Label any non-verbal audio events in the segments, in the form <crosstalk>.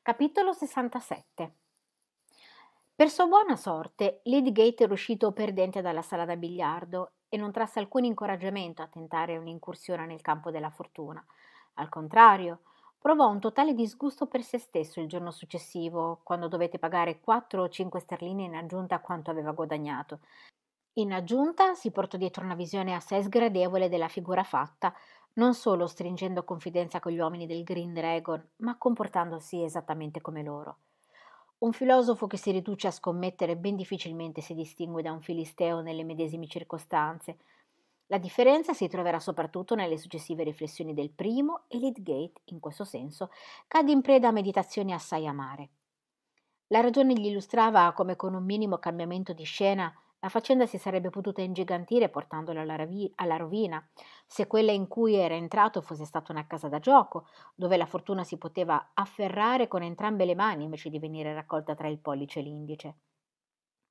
Capitolo 67 Per sua buona sorte, Lydgate era uscito perdente dalla sala da biliardo e non trasse alcun incoraggiamento a tentare un'incursione nel campo della fortuna. Al contrario, provò un totale disgusto per se stesso il giorno successivo, quando dovette pagare 4 o 5 sterline in aggiunta a quanto aveva guadagnato. In aggiunta si portò dietro una visione assai sgradevole della figura fatta, non solo stringendo confidenza con gli uomini del Green Dragon, ma comportandosi esattamente come loro. Un filosofo che si riduce a scommettere ben difficilmente si distingue da un filisteo nelle medesime circostanze. La differenza si troverà soprattutto nelle successive riflessioni del primo e Lydgate, in questo senso, cadde in preda a meditazioni assai amare. La ragione gli illustrava come con un minimo cambiamento di scena la faccenda si sarebbe potuta ingigantire portandolo alla, ravi- alla rovina, se quella in cui era entrato fosse stata una casa da gioco, dove la fortuna si poteva afferrare con entrambe le mani invece di venire raccolta tra il pollice e l'indice.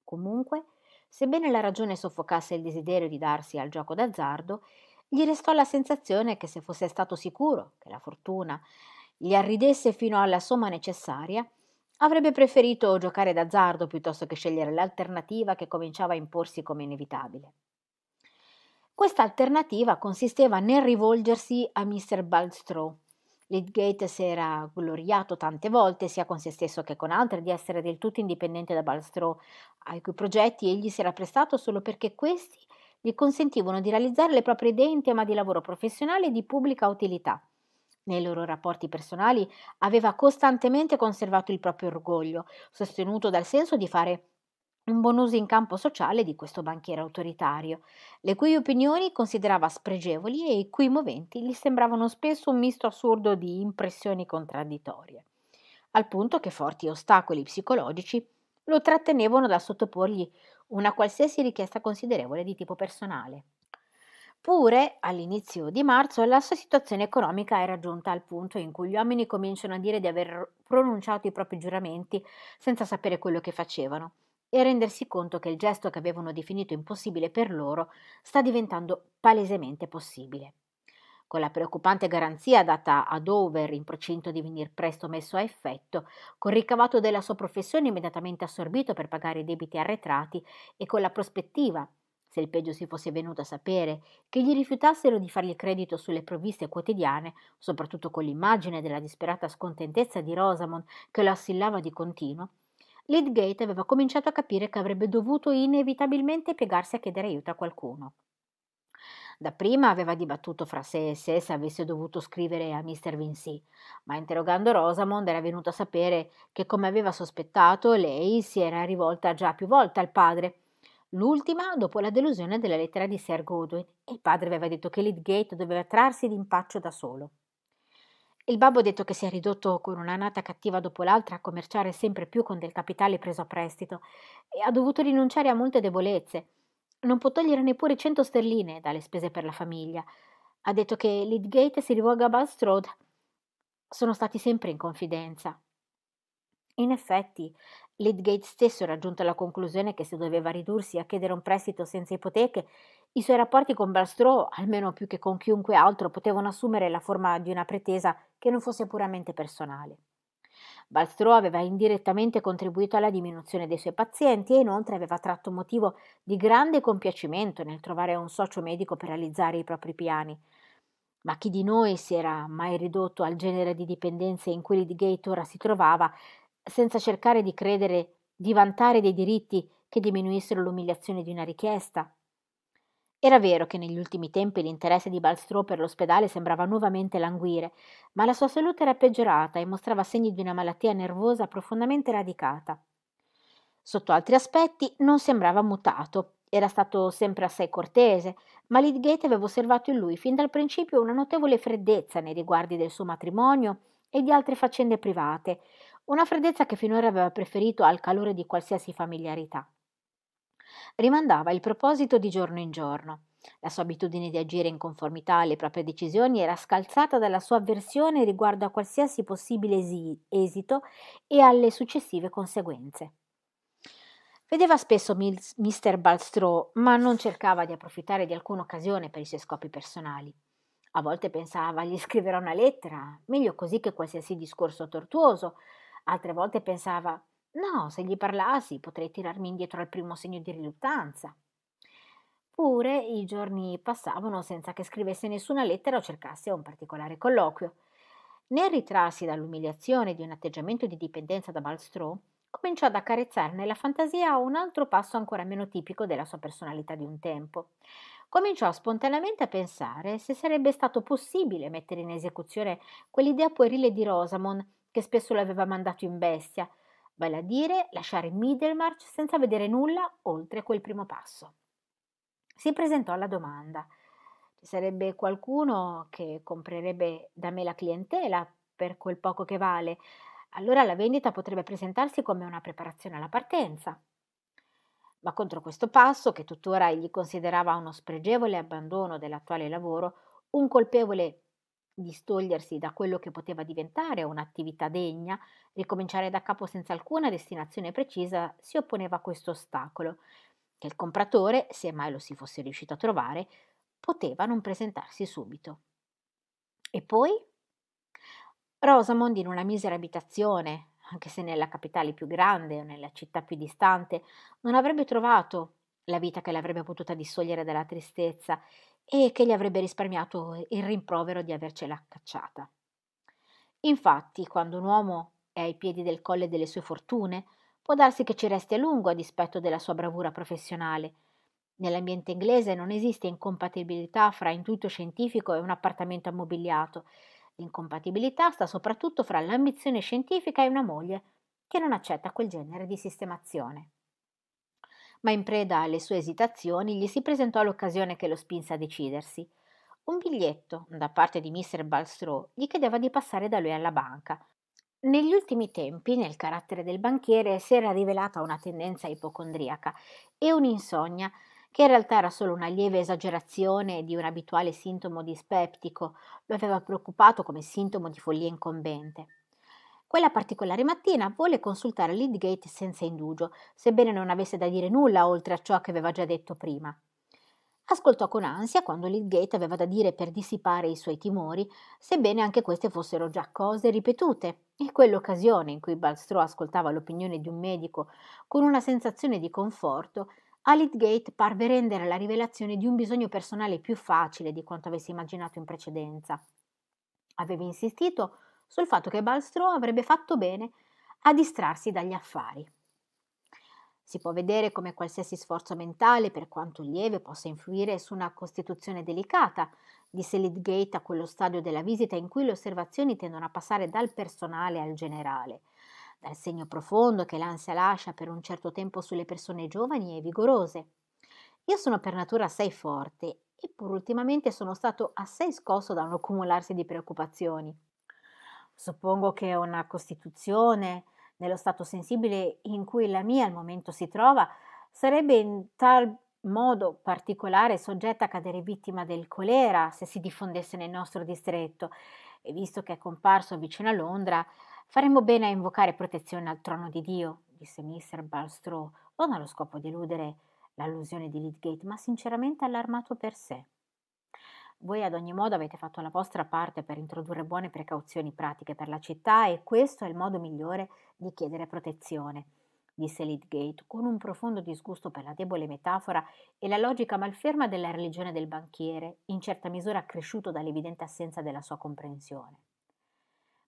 Comunque, sebbene la ragione soffocasse il desiderio di darsi al gioco d'azzardo, gli restò la sensazione che se fosse stato sicuro che la fortuna gli arridesse fino alla somma necessaria, Avrebbe preferito giocare d'azzardo piuttosto che scegliere l'alternativa che cominciava a imporsi come inevitabile. Questa alternativa consisteva nel rivolgersi a Mr. Bulstrow. Lidgate si era gloriato tante volte, sia con se stesso che con altri, di essere del tutto indipendente da Bulstrow, ai cui progetti egli si era prestato solo perché questi gli consentivano di realizzare le proprie idee in tema di lavoro professionale e di pubblica utilità nei loro rapporti personali aveva costantemente conservato il proprio orgoglio, sostenuto dal senso di fare un buon uso in campo sociale di questo banchiere autoritario, le cui opinioni considerava spregevoli e i cui moventi gli sembravano spesso un misto assurdo di impressioni contraddittorie, al punto che forti ostacoli psicologici lo trattenevano da sottoporgli una qualsiasi richiesta considerevole di tipo personale. Pure all'inizio di marzo la sua situazione economica è raggiunta al punto in cui gli uomini cominciano a dire di aver pronunciato i propri giuramenti senza sapere quello che facevano e a rendersi conto che il gesto che avevano definito impossibile per loro sta diventando palesemente possibile. Con la preoccupante garanzia data a Dover in procinto di venir presto messo a effetto, col ricavato della sua professione immediatamente assorbito per pagare i debiti arretrati e con la prospettiva se il peggio si fosse venuto a sapere, che gli rifiutassero di fargli credito sulle provviste quotidiane, soprattutto con l'immagine della disperata scontentezza di Rosamond che lo assillava di continuo, Lidgate aveva cominciato a capire che avrebbe dovuto inevitabilmente piegarsi a chiedere aiuto a qualcuno. Dapprima aveva dibattuto fra sé e sé se avesse dovuto scrivere a Mr. Vincy, ma interrogando Rosamond era venuto a sapere che, come aveva sospettato, lei si era rivolta già più volte al padre l'ultima dopo la delusione della lettera di Sir Godwin e il padre aveva detto che Lidgate doveva trarsi d'impaccio da solo. Il babbo ha detto che si è ridotto con una nata cattiva dopo l'altra a commerciare sempre più con del capitale preso a prestito e ha dovuto rinunciare a molte debolezze. Non può togliere neppure 100 sterline dalle spese per la famiglia. Ha detto che Lidgate si rivolga a Bulstrode. Sono stati sempre in confidenza, in effetti, Lidgate stesso era giunto alla conclusione che se doveva ridursi a chiedere un prestito senza ipoteche, i suoi rapporti con Balstrò, almeno più che con chiunque altro, potevano assumere la forma di una pretesa che non fosse puramente personale. Balstrò aveva indirettamente contribuito alla diminuzione dei suoi pazienti e inoltre aveva tratto motivo di grande compiacimento nel trovare un socio medico per realizzare i propri piani. Ma chi di noi si era mai ridotto al genere di dipendenze in cui Lidgate ora si trovava senza cercare di credere di vantare dei diritti che diminuissero l'umiliazione di una richiesta. Era vero che negli ultimi tempi l'interesse di Balstro per l'ospedale sembrava nuovamente languire, ma la sua salute era peggiorata e mostrava segni di una malattia nervosa profondamente radicata. Sotto altri aspetti non sembrava mutato, era stato sempre assai cortese, ma Lidgate aveva osservato in lui fin dal principio una notevole freddezza nei riguardi del suo matrimonio e di altre faccende private, una freddezza che finora aveva preferito al calore di qualsiasi familiarità. Rimandava il proposito di giorno in giorno. La sua abitudine di agire in conformità alle proprie decisioni era scalzata dalla sua avversione riguardo a qualsiasi possibile esito e alle successive conseguenze. Vedeva spesso Mr. Balstrò, ma non cercava di approfittare di alcuna occasione per i suoi scopi personali. A volte pensava gli scriverò una lettera, meglio così che qualsiasi discorso tortuoso, Altre volte pensava, no, se gli parlassi potrei tirarmi indietro al primo segno di riluttanza. Pure i giorni passavano senza che scrivesse nessuna lettera o cercasse un particolare colloquio. Nel ritrarsi dall'umiliazione di un atteggiamento di dipendenza da Balstrò, cominciò ad accarezzare nella fantasia un altro passo ancora meno tipico della sua personalità di un tempo. Cominciò spontaneamente a pensare se sarebbe stato possibile mettere in esecuzione quell'idea puerile di Rosamond che spesso lo aveva mandato in bestia, vale a dire lasciare Middlemarch senza vedere nulla oltre quel primo passo. Si presentò alla domanda. Ci sarebbe qualcuno che comprerebbe da me la clientela per quel poco che vale, allora la vendita potrebbe presentarsi come una preparazione alla partenza. Ma contro questo passo, che tuttora egli considerava uno spregevole abbandono dell'attuale lavoro, un colpevole distogliersi da quello che poteva diventare un'attività degna, ricominciare da capo senza alcuna destinazione precisa, si opponeva a questo ostacolo, che il compratore, se mai lo si fosse riuscito a trovare, poteva non presentarsi subito. E poi? Rosamond in una misera abitazione, anche se nella capitale più grande o nella città più distante, non avrebbe trovato la vita che l'avrebbe potuta dissogliere dalla tristezza e che gli avrebbe risparmiato il rimprovero di avercela cacciata. Infatti, quando un uomo è ai piedi del colle delle sue fortune, può darsi che ci resti a lungo a dispetto della sua bravura professionale. Nell'ambiente inglese non esiste incompatibilità fra intuito scientifico e un appartamento ammobiliato. L'incompatibilità sta soprattutto fra l'ambizione scientifica e una moglie, che non accetta quel genere di sistemazione ma in preda alle sue esitazioni gli si presentò l'occasione che lo spinse a decidersi. Un biglietto da parte di Mr. Balstrow gli chiedeva di passare da lui alla banca. Negli ultimi tempi, nel carattere del banchiere, si era rivelata una tendenza ipocondriaca e un'insonnia che in realtà era solo una lieve esagerazione di un abituale sintomo dispeptico, lo aveva preoccupato come sintomo di follia incombente. Quella particolare mattina volle consultare Lidgate senza indugio, sebbene non avesse da dire nulla oltre a ciò che aveva già detto prima. Ascoltò con ansia quando Lidgate aveva da dire per dissipare i suoi timori, sebbene anche queste fossero già cose ripetute, e quell'occasione in cui Balstro ascoltava l'opinione di un medico con una sensazione di conforto, a Lidgate parve rendere la rivelazione di un bisogno personale più facile di quanto avesse immaginato in precedenza. Aveva insistito sul fatto che Balstrò avrebbe fatto bene a distrarsi dagli affari. Si può vedere come qualsiasi sforzo mentale, per quanto lieve, possa influire su una costituzione delicata, disse Lidgate a quello stadio della visita in cui le osservazioni tendono a passare dal personale al generale, dal segno profondo che l'ansia lascia per un certo tempo sulle persone giovani e vigorose. Io sono per natura assai forte, eppure ultimamente sono stato assai scosso da un accumularsi di preoccupazioni. Suppongo che una Costituzione, nello stato sensibile in cui la mia al momento si trova, sarebbe in tal modo particolare soggetta a cadere vittima del colera se si diffondesse nel nostro distretto e visto che è comparso vicino a Londra, faremmo bene a invocare protezione al trono di Dio, disse Mr. Balstrow, non allo scopo di eludere l'allusione di Lidgate, ma sinceramente allarmato per sé. Voi ad ogni modo avete fatto la vostra parte per introdurre buone precauzioni pratiche per la città e questo è il modo migliore di chiedere protezione, disse Lidgate, con un profondo disgusto per la debole metafora e la logica malferma della religione del banchiere, in certa misura accresciuto dall'evidente assenza della sua comprensione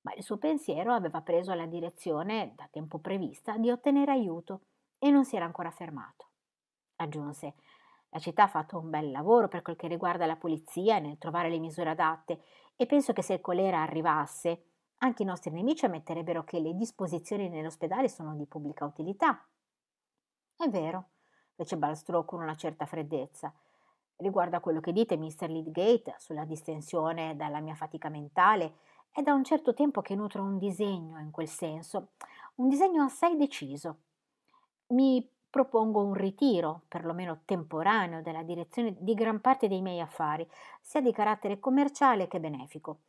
ma il suo pensiero aveva preso la direzione, da tempo prevista, di ottenere aiuto e non si era ancora fermato. Aggiunse, la città ha fatto un bel lavoro per quel che riguarda la pulizia nel trovare le misure adatte e penso che se il colera arrivasse, anche i nostri nemici ammetterebbero che le disposizioni nell'ospedale sono di pubblica utilità. È vero, fece Balstro con una certa freddezza. Riguardo a quello che dite, mister Lidgate, sulla distensione dalla mia fatica mentale, è da un certo tempo che nutro un disegno in quel senso, un disegno assai deciso. Mi propongo un ritiro, perlomeno temporaneo, della direzione di gran parte dei miei affari, sia di carattere commerciale che benefico.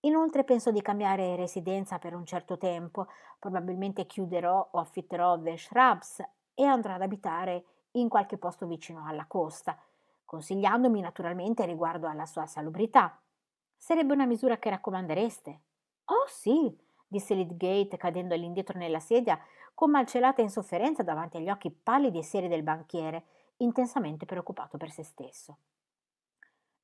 Inoltre penso di cambiare residenza per un certo tempo, probabilmente chiuderò o affitterò The Shrubs e andrò ad abitare in qualche posto vicino alla costa, consigliandomi naturalmente riguardo alla sua salubrità. Sarebbe una misura che raccomandereste? Oh sì, disse Lidgate cadendo all'indietro nella sedia con malcelata insofferenza davanti agli occhi pallidi e seri del banchiere, intensamente preoccupato per se stesso.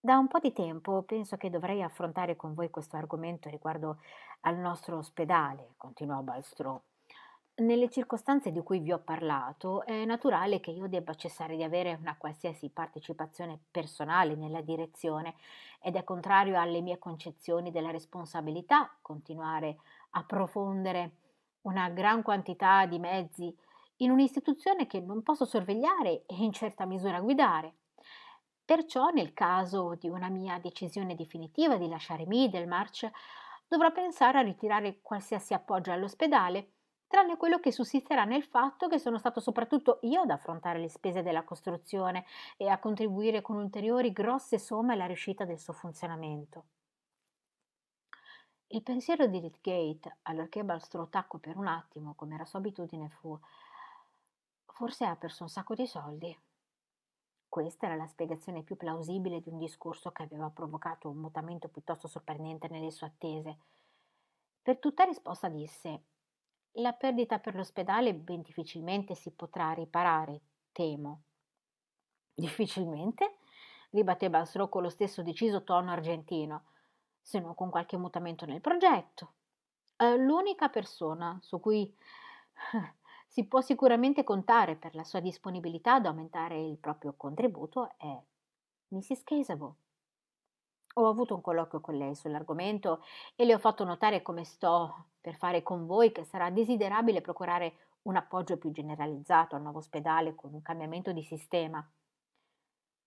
Da un po' di tempo penso che dovrei affrontare con voi questo argomento riguardo al nostro ospedale, continuò Balstro. Nelle circostanze di cui vi ho parlato, è naturale che io debba cessare di avere una qualsiasi partecipazione personale nella direzione ed è contrario alle mie concezioni della responsabilità continuare a profondere una gran quantità di mezzi in un'istituzione che non posso sorvegliare e in certa misura guidare. Perciò nel caso di una mia decisione definitiva di lasciare Middlemarch, dovrò pensare a ritirare qualsiasi appoggio all'ospedale, tranne quello che sussisterà nel fatto che sono stato soprattutto io ad affrontare le spese della costruzione e a contribuire con ulteriori grosse somme alla riuscita del suo funzionamento. Il pensiero di Lidgate, allorché Balstro tacque per un attimo, come era sua abitudine, fu: Forse ha perso un sacco di soldi. Questa era la spiegazione più plausibile di un discorso che aveva provocato un mutamento piuttosto sorprendente nelle sue attese. Per tutta risposta disse: La perdita per l'ospedale ben difficilmente si potrà riparare, temo. Difficilmente? ribatté Balstro con lo stesso deciso tono argentino se non con qualche mutamento nel progetto. Eh, l'unica persona su cui <laughs> si può sicuramente contare per la sua disponibilità ad aumentare il proprio contributo è Mrs. Casabo. Ho avuto un colloquio con lei sull'argomento e le ho fatto notare come sto per fare con voi che sarà desiderabile procurare un appoggio più generalizzato al nuovo ospedale con un cambiamento di sistema.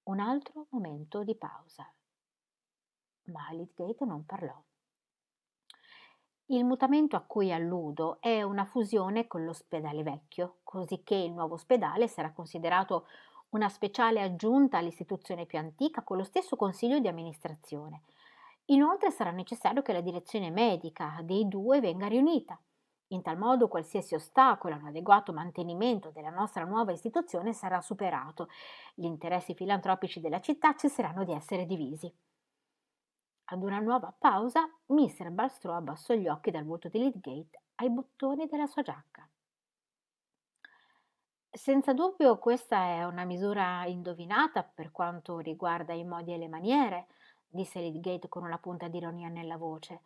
Un altro momento di pausa ma Lydgate non parlò. Il mutamento a cui alludo è una fusione con l'ospedale vecchio, cosicché il nuovo ospedale sarà considerato una speciale aggiunta all'istituzione più antica con lo stesso consiglio di amministrazione. Inoltre sarà necessario che la direzione medica dei due venga riunita. In tal modo qualsiasi ostacolo a un adeguato mantenimento della nostra nuova istituzione sarà superato. Gli interessi filantropici della città cesseranno di essere divisi. Ad una nuova pausa, Mr. Balstrò abbassò gli occhi dal volto di Lidgate ai bottoni della sua giacca. Senza dubbio questa è una misura indovinata per quanto riguarda i modi e le maniere, disse Lidgate con una punta di ironia nella voce,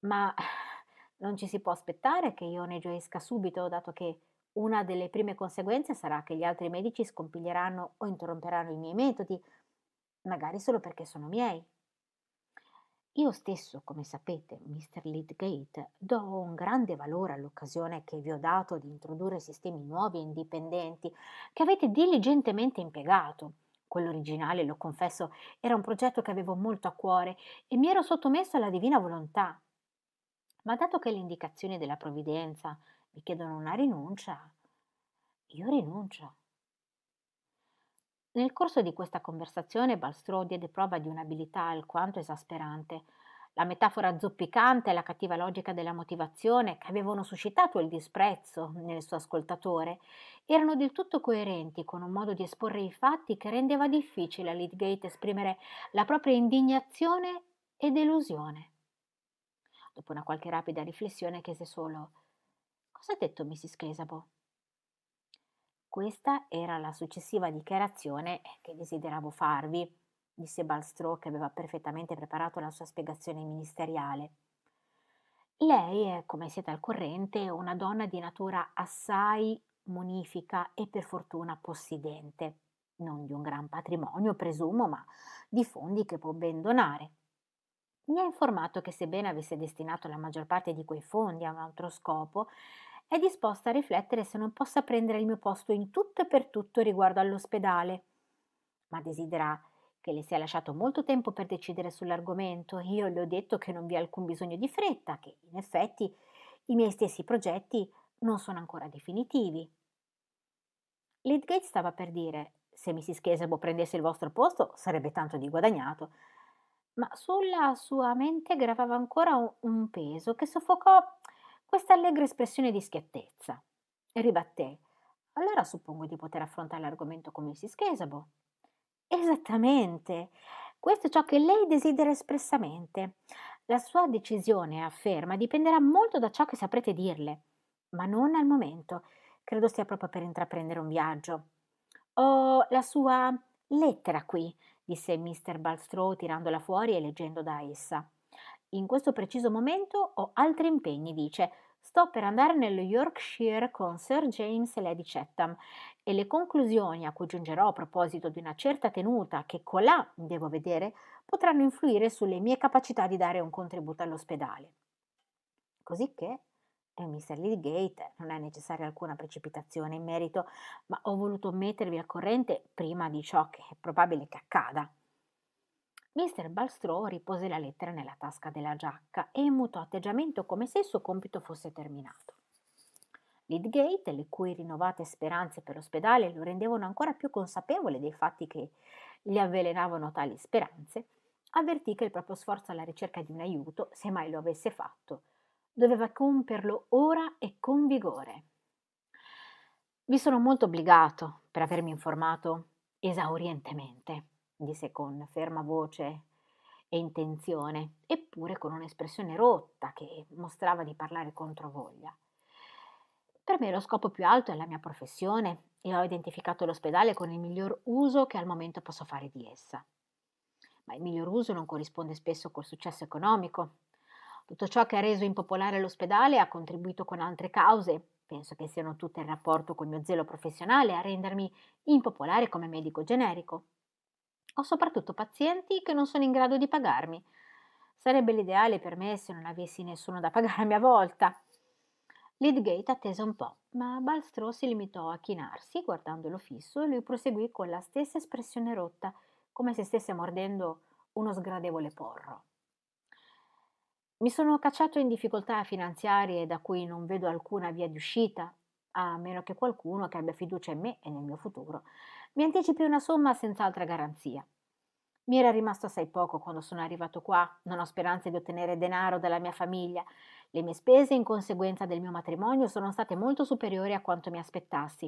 ma <sighs> non ci si può aspettare che io ne gioisca subito, dato che una delle prime conseguenze sarà che gli altri medici scompiglieranno o interromperanno i miei metodi, magari solo perché sono miei. Io stesso, come sapete, Mr. Lydgate, do un grande valore all'occasione che vi ho dato di introdurre sistemi nuovi e indipendenti che avete diligentemente impiegato. Quello originale, lo confesso, era un progetto che avevo molto a cuore e mi ero sottomesso alla divina volontà. Ma dato che le indicazioni della provvidenza mi chiedono una rinuncia, io rinuncio. Nel corso di questa conversazione Balstro diede prova di un'abilità alquanto esasperante. La metafora zoppicante e la cattiva logica della motivazione che avevano suscitato il disprezzo nel suo ascoltatore erano del tutto coerenti con un modo di esporre i fatti che rendeva difficile a Lidgate esprimere la propria indignazione e delusione. Dopo una qualche rapida riflessione chiese solo Cosa ha detto Mrs. Kesabo? Questa era la successiva dichiarazione eh, che desideravo farvi, disse Balstro, che aveva perfettamente preparato la sua spiegazione ministeriale. Lei è, come siete al corrente, una donna di natura assai monifica e per fortuna possidente, non di un gran patrimonio, presumo, ma di fondi che può ben donare. Mi ha informato che sebbene avesse destinato la maggior parte di quei fondi a un altro scopo, è disposta a riflettere se non possa prendere il mio posto in tutto e per tutto riguardo all'ospedale. Ma desidera che le sia lasciato molto tempo per decidere sull'argomento. Io le ho detto che non vi è alcun bisogno di fretta, che in effetti i miei stessi progetti non sono ancora definitivi. Lidgate stava per dire: Se Mrs. Kesebo prendesse il vostro posto sarebbe tanto di guadagnato. Ma sulla sua mente gravava ancora un peso che soffocò questa allegra espressione di schiettezza. E ribatté: Allora suppongo di poter affrontare l'argomento con Mrs. Kesabo. Esattamente. Questo è ciò che lei desidera espressamente. La sua decisione, afferma, dipenderà molto da ciò che saprete dirle, ma non al momento. Credo sia proprio per intraprendere un viaggio. Ho la sua lettera qui, disse Mr. Balstrow tirandola fuori e leggendo da essa. In questo preciso momento ho altri impegni, dice. Sto per andare nello Yorkshire con Sir James e Lady Chatham e le conclusioni a cui giungerò a proposito di una certa tenuta che colà devo vedere potranno influire sulle mie capacità di dare un contributo all'ospedale. Cosicché e eh, Mr. Lidgate, non è necessaria alcuna precipitazione in merito, ma ho voluto mettervi al corrente prima di ciò che è probabile che accada. Mr. Balstro ripose la lettera nella tasca della giacca e mutò atteggiamento come se il suo compito fosse terminato. Lidgate, le cui rinnovate speranze per l'ospedale lo rendevano ancora più consapevole dei fatti che gli avvelenavano tali speranze, avvertì che il proprio sforzo alla ricerca di un aiuto, se mai lo avesse fatto, doveva comperlo ora e con vigore. Vi sono molto obbligato per avermi informato esaurientemente disse con ferma voce e intenzione, eppure con un'espressione rotta che mostrava di parlare contro voglia. Per me lo scopo più alto è la mia professione e ho identificato l'ospedale con il miglior uso che al momento posso fare di essa. Ma il miglior uso non corrisponde spesso col successo economico. Tutto ciò che ha reso impopolare l'ospedale ha contribuito con altre cause, penso che siano tutte in rapporto col mio zelo professionale, a rendermi impopolare come medico generico. Ho soprattutto pazienti che non sono in grado di pagarmi. Sarebbe l'ideale per me se non avessi nessuno da pagare a mia volta. Lidgate attese un po', ma Balstro si limitò a chinarsi, guardandolo fisso, e lui proseguì con la stessa espressione rotta, come se stesse mordendo uno sgradevole porro. Mi sono cacciato in difficoltà finanziarie da cui non vedo alcuna via di uscita, a meno che qualcuno che abbia fiducia in me e nel mio futuro mi anticipi una somma senz'altra garanzia. Mi era rimasto assai poco quando sono arrivato qua, non ho speranze di ottenere denaro dalla mia famiglia. Le mie spese in conseguenza del mio matrimonio sono state molto superiori a quanto mi aspettassi.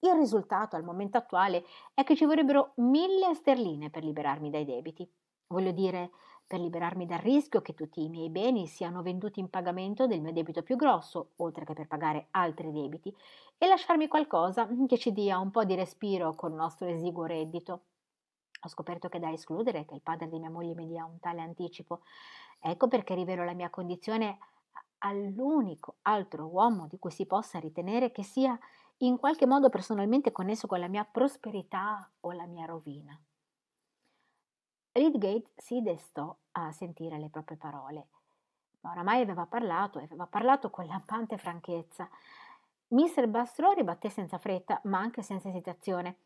Il risultato al momento attuale è che ci vorrebbero mille sterline per liberarmi dai debiti. Voglio dire, per liberarmi dal rischio che tutti i miei beni siano venduti in pagamento del mio debito più grosso, oltre che per pagare altri debiti, e lasciarmi qualcosa che ci dia un po' di respiro col nostro esiguo reddito. Ho scoperto che è da escludere che il padre di mia moglie mi dia un tale anticipo. Ecco perché rivelo la mia condizione all'unico altro uomo di cui si possa ritenere che sia in qualche modo personalmente connesso con la mia prosperità o la mia rovina. Lidgate si destò a sentire le proprie parole, ma oramai aveva parlato e aveva parlato con lampante franchezza. Mr. Bastrò ribatté senza fretta, ma anche senza esitazione.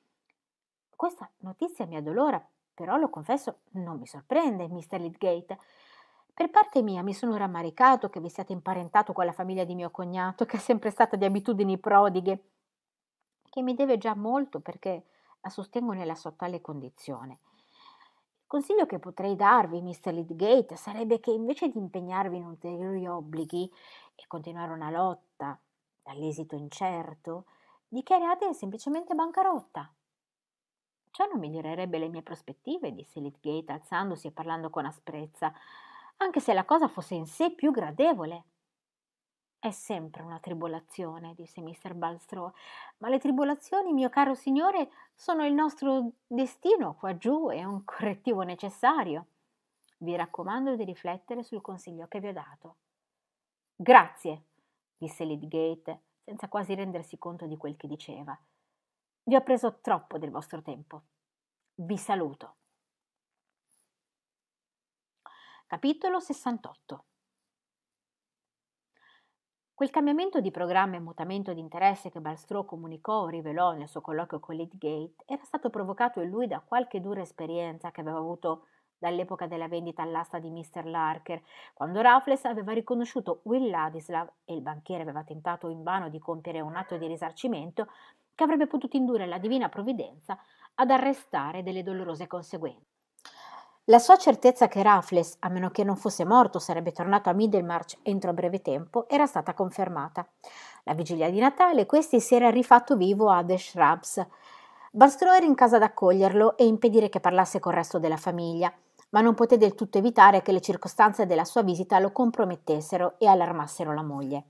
Questa notizia mi addolora, però lo confesso non mi sorprende, Mr. Lidgate. Per parte mia mi sono rammaricato che vi siate imparentato con la famiglia di mio cognato, che è sempre stata di abitudini prodighe, che mi deve già molto perché la sostengo nella sua tale condizione. Consiglio che potrei darvi, mister Lydgate, sarebbe che invece di impegnarvi in ulteriori obblighi e continuare una lotta dall'esito incerto, dichiariate semplicemente bancarotta. Ciò non migliorerebbe le mie prospettive, disse Lydgate alzandosi e parlando con asprezza, anche se la cosa fosse in sé più gradevole. È sempre una tribolazione, disse Mr. Balstrò, ma le tribolazioni, mio caro signore, sono il nostro destino qua giù e un correttivo necessario. Vi raccomando di riflettere sul consiglio che vi ho dato. Grazie, disse Lydgate, senza quasi rendersi conto di quel che diceva. Vi ho preso troppo del vostro tempo. Vi saluto. Capitolo 68 Quel cambiamento di programma e mutamento di interesse che Balstrò comunicò o rivelò nel suo colloquio con Lydgate era stato provocato in lui da qualche dura esperienza che aveva avuto dall'epoca della vendita all'asta di Mr. Larker, quando Raffles aveva riconosciuto Will Ladislav e il banchiere aveva tentato invano di compiere un atto di risarcimento che avrebbe potuto indurre la divina provvidenza ad arrestare delle dolorose conseguenze. La sua certezza che Raffles, a meno che non fosse morto, sarebbe tornato a Middlemarch entro breve tempo, era stata confermata. La vigilia di Natale, questi si era rifatto vivo a The Shrubs. Bastrò era in casa ad accoglierlo e impedire che parlasse col resto della famiglia, ma non poté del tutto evitare che le circostanze della sua visita lo compromettessero e allarmassero la moglie.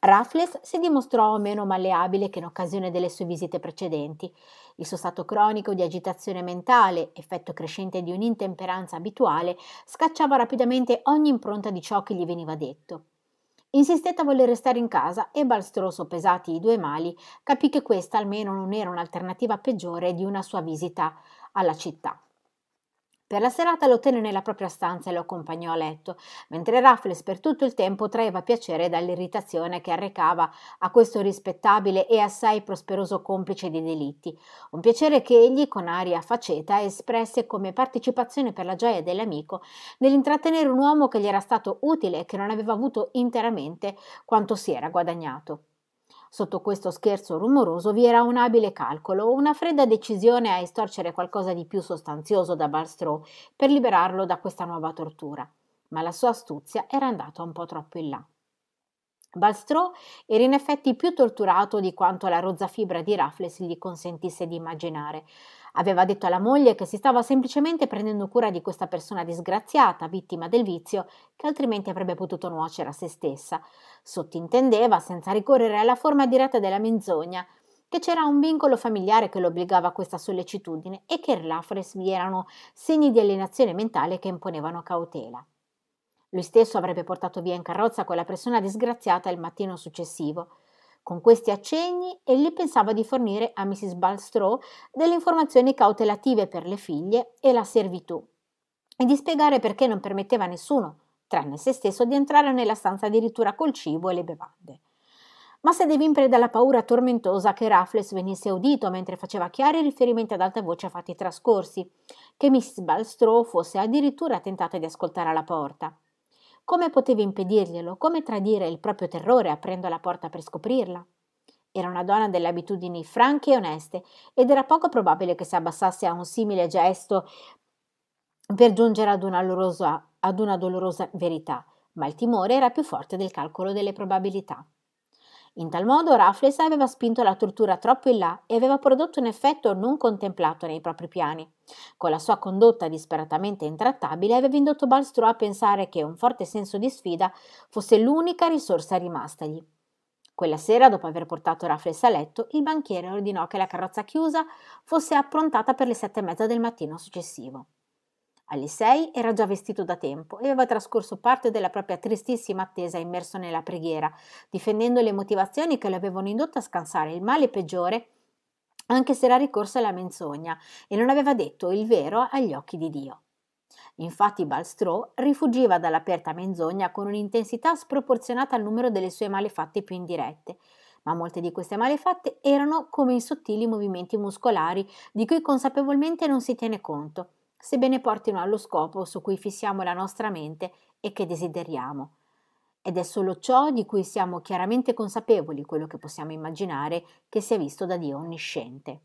Raffles si dimostrò meno malleabile che in occasione delle sue visite precedenti. Il suo stato cronico di agitazione mentale, effetto crescente di un'intemperanza abituale, scacciava rapidamente ogni impronta di ciò che gli veniva detto. Insistette a voler restare in casa e balstrò soppesati i due mali, capì che questa almeno non era un'alternativa peggiore di una sua visita alla città. Per la serata lo tenne nella propria stanza e lo accompagnò a letto, mentre Raffles per tutto il tempo traeva piacere dall'irritazione che arrecava a questo rispettabile e assai prosperoso complice di delitti, un piacere che egli con aria faceta espresse come partecipazione per la gioia dell'amico nell'intrattenere un uomo che gli era stato utile e che non aveva avuto interamente quanto si era guadagnato. Sotto questo scherzo rumoroso vi era un abile calcolo, una fredda decisione a estorcere qualcosa di più sostanzioso da Balstrò per liberarlo da questa nuova tortura. Ma la sua astuzia era andata un po' troppo in là. Balstrò era in effetti più torturato di quanto la rozza fibra di Raffles gli consentisse di immaginare. Aveva detto alla moglie che si stava semplicemente prendendo cura di questa persona disgraziata, vittima del vizio, che altrimenti avrebbe potuto nuocere a se stessa. Sottintendeva, senza ricorrere alla forma diretta della menzogna, che c'era un vincolo familiare che lo obbligava a questa sollecitudine e che in vi erano segni di alienazione mentale che imponevano cautela. Lui stesso avrebbe portato via in carrozza quella persona disgraziata il mattino successivo. Con questi accenni egli pensava di fornire a Mrs. Balstrò delle informazioni cautelative per le figlie e la servitù e di spiegare perché non permetteva a nessuno, tranne se stesso, di entrare nella stanza addirittura col cibo e le bevande. Ma sedeva in preda alla paura tormentosa che Raffles venisse udito mentre faceva chiari riferimenti ad alta voce a fatti trascorsi, che Mrs. Balstrò fosse addirittura tentata di ascoltare alla porta. Come poteva impedirglielo? Come tradire il proprio terrore aprendo la porta per scoprirla? Era una donna delle abitudini franche e oneste ed era poco probabile che si abbassasse a un simile gesto per giungere ad una, dolorosa, ad una dolorosa verità, ma il timore era più forte del calcolo delle probabilità. In tal modo Raffles aveva spinto la tortura troppo in là e aveva prodotto un effetto non contemplato nei propri piani. Con la sua condotta disperatamente intrattabile aveva indotto Balstrò a pensare che un forte senso di sfida fosse l'unica risorsa rimastagli. Quella sera, dopo aver portato Raffles a letto, il banchiere ordinò che la carrozza chiusa fosse approntata per le sette e mezza del mattino successivo. Alle 6 era già vestito da tempo e aveva trascorso parte della propria tristissima attesa immerso nella preghiera, difendendo le motivazioni che lo avevano indotto a scansare il male peggiore anche se era ricorso alla menzogna e non aveva detto il vero agli occhi di Dio. Infatti Balstrò rifugiva dall'aperta menzogna con un'intensità sproporzionata al numero delle sue malefatte più indirette, ma molte di queste malefatte erano come i sottili movimenti muscolari di cui consapevolmente non si tiene conto sebbene portino allo scopo su cui fissiamo la nostra mente e che desideriamo. Ed è solo ciò di cui siamo chiaramente consapevoli, quello che possiamo immaginare, che sia visto da Dio onnisciente.